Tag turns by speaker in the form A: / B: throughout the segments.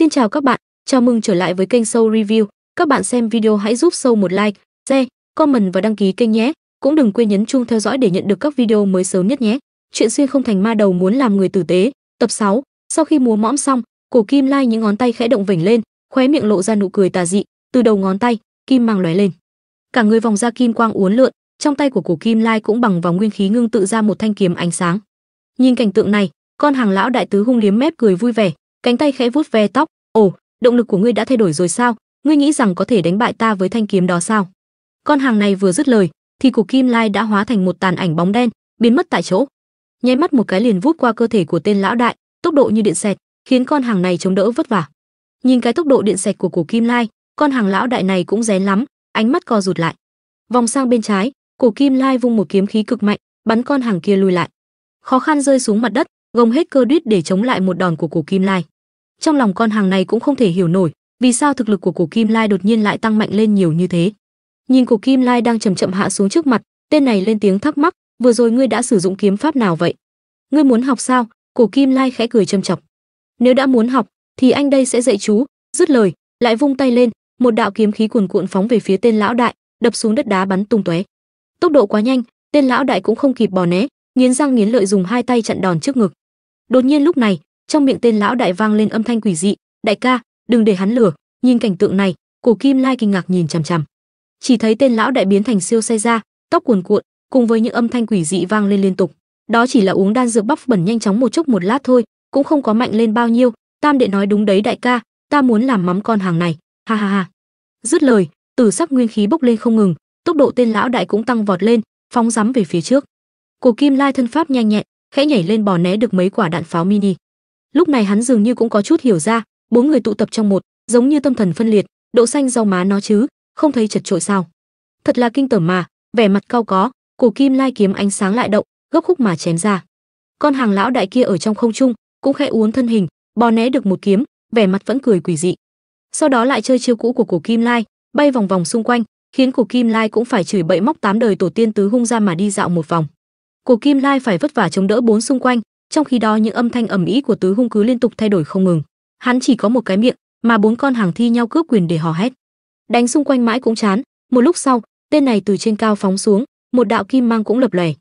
A: Xin chào các bạn, chào mừng trở lại với kênh Show Review. Các bạn xem video hãy giúp Show một like, share, comment và đăng ký kênh nhé. Cũng đừng quên nhấn chuông theo dõi để nhận được các video mới sớm nhất nhé. Chuyện xuyên không thành ma đầu muốn làm người tử tế, tập 6. Sau khi múa mõm xong, Cổ Kim Lai những ngón tay khẽ động vểnh lên, khóe miệng lộ ra nụ cười tà dị, từ đầu ngón tay, kim mang lóe lên. Cả người vòng ra kim quang uốn lượn, trong tay của Cổ Kim Lai cũng bằng vào nguyên khí ngưng tự ra một thanh kiếm ánh sáng. Nhìn cảnh tượng này, con hàng lão đại tứ hung liếm mép cười vui vẻ, cánh tay khẽ vuốt ve tóc ồ động lực của ngươi đã thay đổi rồi sao ngươi nghĩ rằng có thể đánh bại ta với thanh kiếm đó sao con hàng này vừa dứt lời thì cục kim lai đã hóa thành một tàn ảnh bóng đen biến mất tại chỗ nháy mắt một cái liền vút qua cơ thể của tên lão đại tốc độ như điện xẹt khiến con hàng này chống đỡ vất vả nhìn cái tốc độ điện xẹt của cổ kim lai con hàng lão đại này cũng rén lắm ánh mắt co rụt lại vòng sang bên trái cổ kim lai vung một kiếm khí cực mạnh bắn con hàng kia lùi lại khó khăn rơi xuống mặt đất gồng hết cơ đít để chống lại một đòn của cổ kim lai trong lòng con hàng này cũng không thể hiểu nổi, vì sao thực lực của Cổ Kim Lai đột nhiên lại tăng mạnh lên nhiều như thế. Nhìn Cổ Kim Lai đang chậm chậm hạ xuống trước mặt, tên này lên tiếng thắc mắc, "Vừa rồi ngươi đã sử dụng kiếm pháp nào vậy? Ngươi muốn học sao?" Cổ Kim Lai khẽ cười châm chọc. "Nếu đã muốn học, thì anh đây sẽ dạy chú." Dứt lời, lại vung tay lên, một đạo kiếm khí cuồn cuộn phóng về phía tên lão đại, đập xuống đất đá bắn tung tóe. Tốc độ quá nhanh, tên lão đại cũng không kịp bò né, nghiến răng nghiến lợi dùng hai tay chặn đòn trước ngực. Đột nhiên lúc này, trong miệng tên lão đại vang lên âm thanh quỷ dị đại ca đừng để hắn lửa nhìn cảnh tượng này cổ kim lai kinh ngạc nhìn chằm chằm chỉ thấy tên lão đại biến thành siêu say ra tóc cuồn cuộn cùng với những âm thanh quỷ dị vang lên liên tục đó chỉ là uống đan dược bắp bẩn nhanh chóng một chốc một lát thôi cũng không có mạnh lên bao nhiêu tam đệ nói đúng đấy đại ca ta muốn làm mắm con hàng này ha ha ha dứt lời tử sắc nguyên khí bốc lên không ngừng tốc độ tên lão đại cũng tăng vọt lên phóng rắm về phía trước cổ kim lai thân pháp nhanh nhẹn khẽ nhảy lên bò né được mấy quả đạn pháo mini lúc này hắn dường như cũng có chút hiểu ra bốn người tụ tập trong một giống như tâm thần phân liệt độ xanh rau má nó chứ không thấy chật trội sao thật là kinh tởm mà vẻ mặt cao có cổ kim lai kiếm ánh sáng lại động gấp khúc mà chém ra con hàng lão đại kia ở trong không trung cũng khẽ uốn thân hình bò né được một kiếm vẻ mặt vẫn cười quỷ dị sau đó lại chơi chiêu cũ của cổ kim lai bay vòng vòng xung quanh khiến cổ kim lai cũng phải chửi bậy móc tám đời tổ tiên tứ hung ra mà đi dạo một vòng cổ kim lai phải vất vả chống đỡ bốn xung quanh trong khi đó những âm thanh ầm ĩ của tứ hung cứ liên tục thay đổi không ngừng hắn chỉ có một cái miệng mà bốn con hàng thi nhau cướp quyền để hò hét đánh xung quanh mãi cũng chán một lúc sau tên này từ trên cao phóng xuống một đạo kim mang cũng lập lòe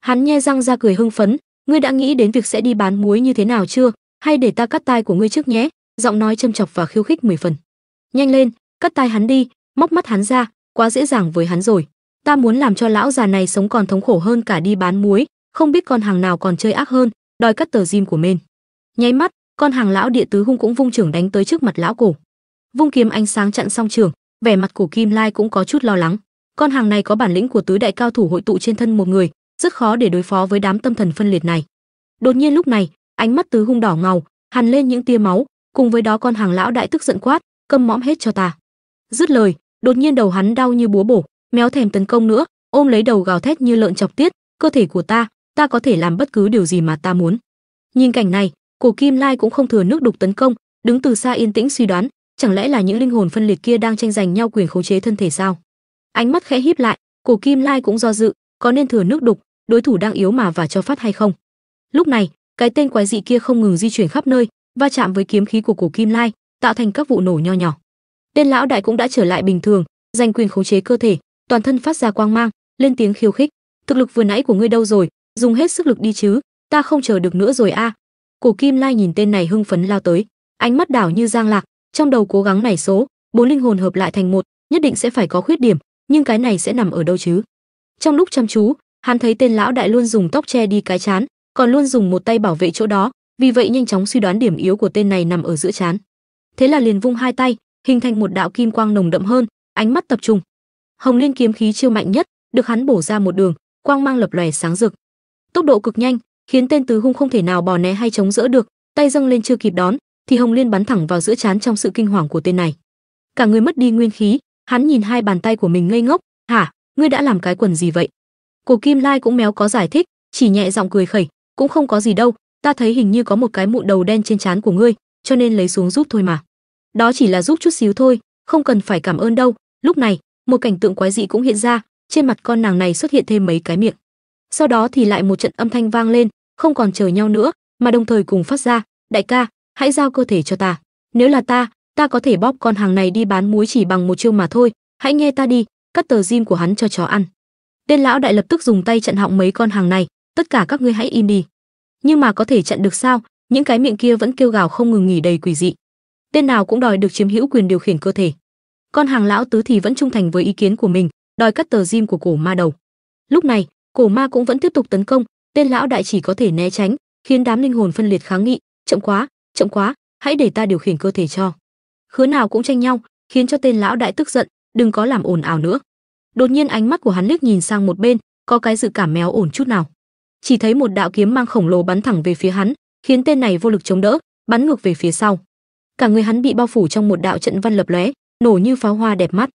A: hắn nhe răng ra cười hưng phấn ngươi đã nghĩ đến việc sẽ đi bán muối như thế nào chưa hay để ta cắt tai của ngươi trước nhé giọng nói châm chọc và khiêu khích mười phần nhanh lên cắt tai hắn đi móc mắt hắn ra quá dễ dàng với hắn rồi ta muốn làm cho lão già này sống còn thống khổ hơn cả đi bán muối không biết con hàng nào còn chơi ác hơn đòi cắt tờ diêm của men nháy mắt con hàng lão địa tứ hung cũng vung trưởng đánh tới trước mặt lão cổ vung kiếm ánh sáng chặn xong trường vẻ mặt của kim lai cũng có chút lo lắng con hàng này có bản lĩnh của tứ đại cao thủ hội tụ trên thân một người rất khó để đối phó với đám tâm thần phân liệt này đột nhiên lúc này ánh mắt tứ hung đỏ ngầu hằn lên những tia máu cùng với đó con hàng lão đại tức giận quát câm mõm hết cho ta dứt lời đột nhiên đầu hắn đau như búa bổ méo thèm tấn công nữa ôm lấy đầu gào thét như lợn chọc tiết cơ thể của ta ta có thể làm bất cứ điều gì mà ta muốn. Nhìn cảnh này, Cổ Kim Lai cũng không thừa nước đục tấn công, đứng từ xa yên tĩnh suy đoán, chẳng lẽ là những linh hồn phân liệt kia đang tranh giành nhau quyền khống chế thân thể sao? Ánh mắt khẽ híp lại, Cổ Kim Lai cũng do dự, có nên thừa nước đục, đối thủ đang yếu mà và cho phát hay không? Lúc này, cái tên quái dị kia không ngừng di chuyển khắp nơi, va chạm với kiếm khí của Cổ Kim Lai, tạo thành các vụ nổ nho nhỏ. Tên lão đại cũng đã trở lại bình thường, giành quyền khống chế cơ thể, toàn thân phát ra quang mang, lên tiếng khiêu khích, thực lực vừa nãy của ngươi đâu rồi, dùng hết sức lực đi chứ ta không chờ được nữa rồi a à. cổ kim lai nhìn tên này hưng phấn lao tới ánh mắt đảo như giang lạc trong đầu cố gắng nảy số bốn linh hồn hợp lại thành một nhất định sẽ phải có khuyết điểm nhưng cái này sẽ nằm ở đâu chứ trong lúc chăm chú hắn thấy tên lão đại luôn dùng tóc che đi cái chán còn luôn dùng một tay bảo vệ chỗ đó vì vậy nhanh chóng suy đoán điểm yếu của tên này nằm ở giữa chán thế là liền vung hai tay hình thành một đạo kim quang nồng đậm hơn ánh mắt tập trung hồng liên kiếm khí chiêu mạnh nhất được hắn bổ ra một đường quang mang lập lòe sáng rực tốc độ cực nhanh khiến tên tứ hung không thể nào bò né hay chống đỡ được tay dâng lên chưa kịp đón thì hồng liên bắn thẳng vào giữa chán trong sự kinh hoàng của tên này cả người mất đi nguyên khí hắn nhìn hai bàn tay của mình ngây ngốc hả ngươi đã làm cái quần gì vậy cổ kim lai cũng méo có giải thích chỉ nhẹ giọng cười khẩy cũng không có gì đâu ta thấy hình như có một cái mụn đầu đen trên trán của ngươi cho nên lấy xuống giúp thôi mà đó chỉ là giúp chút xíu thôi không cần phải cảm ơn đâu lúc này một cảnh tượng quái dị cũng hiện ra trên mặt con nàng này xuất hiện thêm mấy cái miệng sau đó thì lại một trận âm thanh vang lên không còn chờ nhau nữa mà đồng thời cùng phát ra đại ca hãy giao cơ thể cho ta nếu là ta ta có thể bóp con hàng này đi bán muối chỉ bằng một chiêu mà thôi hãy nghe ta đi cắt tờ diêm của hắn cho chó ăn tên lão đại lập tức dùng tay chặn họng mấy con hàng này tất cả các ngươi hãy im đi nhưng mà có thể chặn được sao những cái miệng kia vẫn kêu gào không ngừng nghỉ đầy quỷ dị tên nào cũng đòi được chiếm hữu quyền điều khiển cơ thể con hàng lão tứ thì vẫn trung thành với ý kiến của mình đòi cắt tờ diêm của cổ ma đầu lúc này cổ ma cũng vẫn tiếp tục tấn công tên lão đại chỉ có thể né tránh khiến đám linh hồn phân liệt kháng nghị chậm quá chậm quá hãy để ta điều khiển cơ thể cho khứa nào cũng tranh nhau khiến cho tên lão đại tức giận đừng có làm ồn ào nữa đột nhiên ánh mắt của hắn liếc nhìn sang một bên có cái dự cảm méo ổn chút nào chỉ thấy một đạo kiếm mang khổng lồ bắn thẳng về phía hắn khiến tên này vô lực chống đỡ bắn ngược về phía sau cả người hắn bị bao phủ trong một đạo trận văn lập lóe nổ như pháo hoa đẹp mắt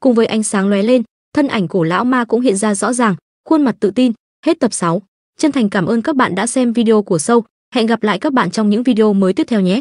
A: cùng với ánh sáng lóe lên thân ảnh cổ lão ma cũng hiện ra rõ ràng khuôn mặt tự tin. Hết tập 6. Chân thành cảm ơn các bạn đã xem video của sâu. Hẹn gặp lại các bạn trong những video mới tiếp theo nhé.